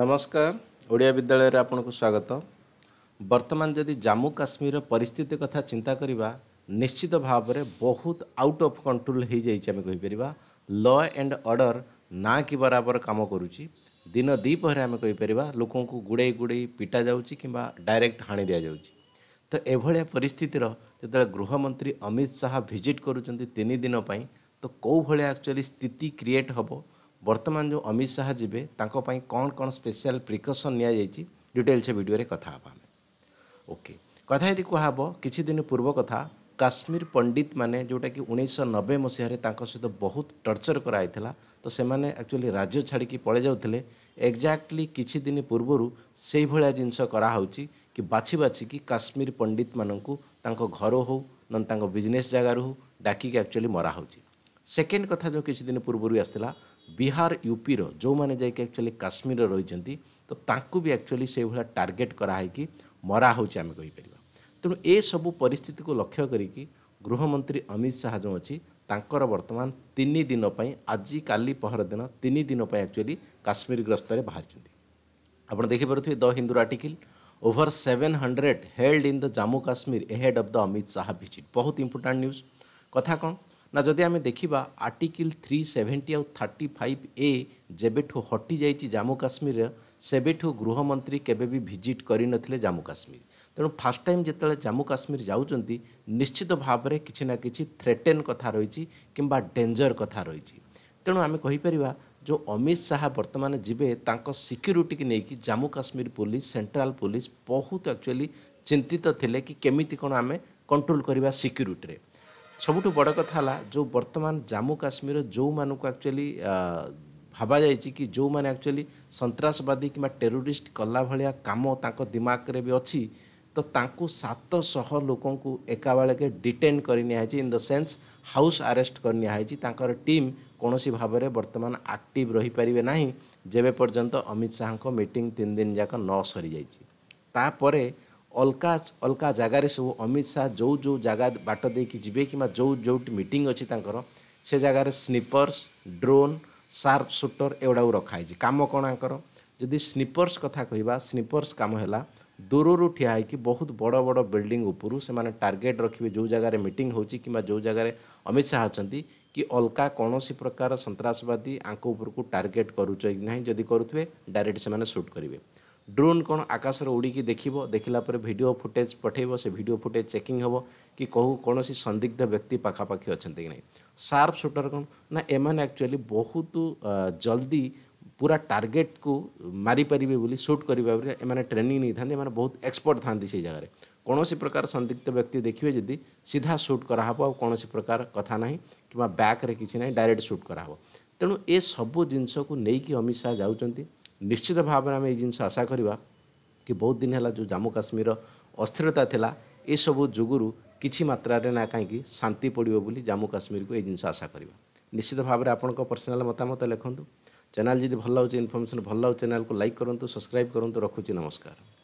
ନମସ୍କାର ଓଡ଼ିଆ ବିଦ୍ୟାଳୟରେ ଆପଣଙ୍କୁ ସ୍ୱାଗତ ବର୍ତ୍ତମାନ ଯଦି ଜାମ୍ମୁ କାଶ୍ମୀରର ପରିସ୍ଥିତି କଥା ଚିନ୍ତା କରିବା ନିଶ୍ଚିତ ଭାବରେ ବହୁତ ଆଉଟ୍ ଅଫ୍ କଣ୍ଟ୍ରୋଲ୍ ହୋଇଯାଇଛି ଆମେ କହିପାରିବା ଲ ଆଣ୍ଡ ଅର୍ଡ଼ର ନା କି ବରାବର କାମ କରୁଛି ଦିନ ଦ୍ୱିପହରେ ଆମେ କହିପାରିବା ଲୋକଙ୍କୁ ଗୁଡ଼େଇ ଗୁଡ଼େଇ ପିଟା ଯାଉଛି କିମ୍ବା ଡାଇରେକ୍ଟ ହାଣି ଦିଆଯାଉଛି ତ ଏଭଳିଆ ପରିସ୍ଥିତିର ଯେତେବେଳେ ଗୃହମନ୍ତ୍ରୀ ଅମିତ ଶାହା ଭିଜିଟ୍ କରୁଛନ୍ତି ତିନି ଦିନ ପାଇଁ ତ କେଉଁ ଭଳିଆ ଆକ୍ଚୁଆଲି ସ୍ଥିତି କ୍ରିଏଟ୍ ହେବ ବର୍ତ୍ତମାନ ଯେଉଁ ଅମିତ ଶାହା ଯିବେ ତାଙ୍କ ପାଇଁ କ'ଣ କ'ଣ ସ୍ପେଶିଆଲ୍ ପ୍ରିକସନ୍ ନିଆଯାଇଛି ଡିଟେଲ୍ ସେ ଭିଡ଼ିଓରେ କଥା ହେବା ଆମେ ଓକେ କଥା ଯଦି କୁହାହେବ କିଛି ଦିନ ପୂର୍ବ କଥା କାଶ୍ମୀର ପଣ୍ଡିତମାନେ ଯେଉଁଟାକି ଉଣେଇଶହ ନବେ ମସିହାରେ ତାଙ୍କ ସହିତ ବହୁତ ଟର୍ଚର୍ କରାଯାଇଥିଲା ତ ସେମାନେ ଆକ୍ଚୁଆଲି ରାଜ୍ୟ ଛାଡ଼ିକି ପଳାଇ ଯାଉଥିଲେ ଏକ୍ଜାକ୍ଟଲି କିଛି ଦିନ ପୂର୍ବରୁ ସେଇଭଳିଆ ଜିନିଷ କରାହେଉଛି କି ବାଛି ବାଛିକି କାଶ୍ମୀର ପଣ୍ଡିତମାନଙ୍କୁ ତାଙ୍କ ଘର ହେଉ ନହେଲେ ତାଙ୍କ ବିଜନେସ୍ ଜାଗାରୁ ହେଉ ଡାକିକି ଆକ୍ଚୁଆଲି ମରା ହେଉଛି ସେକେଣ୍ଡ କଥା ଯେଉଁ କିଛି ଦିନ ପୂର୍ବରୁ ଆସିଥିଲା ବିହାର ୟୁପିର ଯେଉଁମାନେ ଯାଇକି ଆକ୍ଚୁଆଲି କାଶ୍ମୀରରେ ରହିଛନ୍ତି ତ ତାଙ୍କୁ ବି ଆକ୍ଚୁଆଲି ସେଇଭଳିଆ ଟାର୍ଗେଟ୍ କରାହେଇକି ମରା ହେଉଛି ଆମେ କହିପାରିବା ତେଣୁ ଏସବୁ ପରିସ୍ଥିତିକୁ ଲକ୍ଷ୍ୟ କରିକି ଗୃହମନ୍ତ୍ରୀ ଅମିତ ଶାହା ଯେଉଁ ଅଛି ତାଙ୍କର ବର୍ତ୍ତମାନ ତିନି ଦିନ ପାଇଁ ଆଜି କାଲି ପହରଦିନ ତିନି ଦିନ ପାଇଁ ଆକ୍ଚୁଆଲି କାଶ୍ମୀର ଗ୍ରସ୍ତରେ ବାହାରିଛନ୍ତି ଆପଣ ଦେଖିପାରୁଥିବେ ଦ ହିନ୍ଦୁର article over seven hundred held in the Jammu Kashmir ahead of the Amit Shah visit ବହୁତ ଇମ୍ପୋର୍ଟାଣ୍ଟ ନ୍ୟୁଜ୍ କଥା କ'ଣ ନା ଯଦି ଆମେ ଦେଖିବା ଆର୍ଟିକିଲ୍ ଥ୍ରୀ ସେଭେଣ୍ଟି ଆଉ ଥାର୍ଟି ଫାଇଭ୍ ଏ ଯେବେଠୁ ହଟିଯାଇଛି ଜାମ୍ମୁ କାଶ୍ମୀରର ସେବେଠୁ ଗୃହମନ୍ତ୍ରୀ କେବେ ବି ଭିଜିଟ୍ କରିନଥିଲେ ଜାମ୍ମୁ କାଶ୍ମୀର ତେଣୁ ଫାର୍ଷ୍ଟ ଟାଇମ୍ ଯେତେବେଳେ ଜାମ୍ମୁ କାଶ୍ମୀର ଯାଉଛନ୍ତି ନିଶ୍ଚିତ ଭାବରେ କିଛି ନା କିଛି ଥ୍ରେଟେନ୍ କଥା ରହିଛି କିମ୍ବା ଡେଞ୍ଜର କଥା ରହିଛି ତେଣୁ ଆମେ କହିପାରିବା ଯେଉଁ ଅମିତ ଶାହା ବର୍ତ୍ତମାନ ଯିବେ ତାଙ୍କ ସିକ୍ୟୁରିଟିକୁ ନେଇକି Jammu Kashmir police central police ବହୁତ ଆକ୍ଚୁଆଲି ଚିନ୍ତିତ ଥିଲେ କି କେମିତି କ'ଣ ଆମେ କଣ୍ଟ୍ରୋଲ କରିବା ସିକ୍ୟୁରିଟିରେ ସବୁଠୁ ବଡ଼ କଥା ହେଲା ଯେଉଁ ବର୍ତ୍ତମାନ ଜାମ୍ମୁ କାଶ୍ମୀର ଯେଉଁମାନଙ୍କୁ ଆକ୍ଚୁଆଲି ଭାବାଯାଇଛି କି ଯେଉଁମାନେ ଆକ୍ଚୁଆଲି ସନ୍ତାସବାଦୀ କିମ୍ବା ଟେରୋରିଷ୍ଟ କଲା ଭଳିଆ କାମ ତାଙ୍କ ଦିମାଗରେ ବି ଅଛି ତ ତାଙ୍କୁ ସାତଶହ ଲୋକଙ୍କୁ ଏକାବେଳକେ ଡିଟେନ୍ କରି ନିଆହେଇଛି in the sense house arrest କରି ନିଆହେଇଛି ତାଙ୍କର ଟିମ୍ କୌଣସି ଭାବରେ ବର୍ତ୍ତମାନ ଆକ୍ଟିଭ୍ ରହିପାରିବେ ନାହିଁ ଯେବେ ପର୍ଯ୍ୟନ୍ତ ଅମିତ ଶାହାଙ୍କ ମିଟିଂ ତିନି ଦିନ ଯାକ ନ ସରିଯାଇଛି ତାପରେ ଅଲଗା ଅଲଗା ଜାଗାରେ ସବୁ ଅମିତ ଶାହା ଯେଉଁ ଯେଉଁ ଜାଗା ବାଟ ଦେଇକି ଯିବେ କିମ୍ବା ଯେଉଁ ଯେଉଁଠି ମିଟିଂ ଅଛି ତାଙ୍କର ସେ ଜାଗାରେ ସ୍ନିପର୍ସ ଡ୍ରୋନ୍ ସାର୍ପ ସୁଟର ଏଗୁଡ଼ାକୁ ରଖାହେଇଛି କାମ କ'ଣ ଆଙ୍କର ଯଦି ସ୍ନିପର୍ସ କଥା କହିବା ସ୍ନିପର୍ସ କାମ ହେଲା ଦୂରରୁ ଠିଆ ହେଇକି ବହୁତ ବଡ଼ ବଡ଼ ବିଲ୍ଡିଂ ଉପରୁ ସେମାନେ ଟାର୍ଗେଟ୍ ରଖିବେ ଯେଉଁ ଜାଗାରେ ମିଟିଂ ହେଉଛି କିମ୍ବା ଯେଉଁ ଜାଗାରେ ଅମିତ ଶାହା ଅଛନ୍ତି କି ଅଲଗା କୌଣସି ପ୍ରକାର ସନ୍ତାସବାଦୀ ଆଙ୍କ ଉପରକୁ ଟାର୍ଗେଟ୍ କରୁଛ କି ନାହିଁ ଯଦି କରୁଥିବେ ଡାଇରେକ୍ଟ ସେମାନେ ସୁଟ୍ କରିବେ ଡ୍ରୋନ୍ କ'ଣ ଆକାଶରେ ଉଡ଼ିକି ଦେଖିବ ଦେଖିଲା ପରେ ଭିଡ଼ିଓ ଫୁଟେଜ୍ ପଠାଇବ ସେ ଭିଡ଼ିଓ ଫୁଟେଜ୍ ଚେକିଂ ହେବ କି କହୁ କୌଣସି ସନ୍ଦିଗ୍ଧ ବ୍ୟକ୍ତି ପାଖାପାଖି ଅଛନ୍ତି କି ନାହିଁ ସାର୍ପ ସୁଟର୍ କ'ଣ ନା ଏମାନେ ଆକ୍ଚୁଆଲି ବହୁତ ଜଲ୍ଦି ପୁରା ଟାର୍ଗେଟ୍କୁ ମାରିପାରିବେ ବୋଲି ସୁଟ୍ କରିବା ବୋଲି ଏମାନେ ଟ୍ରେନିଂ ନେଇଥାନ୍ତି ଏମାନେ ବହୁତ ଏକ୍ସପର୍ଟ ଥାନ୍ତି ସେଇ ଜାଗାରେ କୌଣସି ପ୍ରକାର ସନ୍ଦିଗ୍ଧ ବ୍ୟକ୍ତି ଦେଖିବେ ଯଦି ସିଧା ସୁଟ୍ କରାହେବ ଆଉ କୌଣସି ପ୍ରକାର କଥା ନାହିଁ କିମ୍ବା ବ୍ୟାକ୍ରେ କିଛି ନାହିଁ ଡାଇରେକ୍ଟ ସୁଟ୍ କରାହେବ ତେଣୁ ଏସବୁ ଜିନିଷକୁ ନେଇକି ଅମିତ ଶାହା ଯାଉଛନ୍ତି ନିଶ୍ଚିତ ଭାବରେ ଆମେ ଏଇ ଜିନିଷ ଆଶା କରିବା କି ବହୁତ ଦିନ ହେଲା ଯେଉଁ ଜାମ୍ମୁ କାଶ୍ମୀରର ଅସ୍ଥିରତା ଥିଲା ଏସବୁ ଯୋଗୁଁରୁ କିଛି ମାତ୍ରାରେ ନା କାହିଁକି ଶାନ୍ତି ପଡ଼ିବ ବୋଲି ଜାମ୍ମୁ କାଶ୍ମୀରକୁ ଏଇ ଜିନିଷ ଆଶା କରିବା ନିଶ୍ଚିତ ଭାବରେ ଆପଣଙ୍କ ପର୍ସନାଲ୍ ମତାମତ ଲେଖନ୍ତୁ ଚ୍ୟାନେଲ୍ ଯଦି ଭଲ ଲାଗୁଛି ଇନଫର୍ମେସନ୍ ଭଲ ଲାଗୁଛି ଚ୍ୟାନେଲ୍କୁ ଲାଇକ୍ କରନ୍ତୁ ସବସ୍କ୍ରାଇବ୍ କରନ୍ତୁ ରଖୁଛି ନମସ୍କାର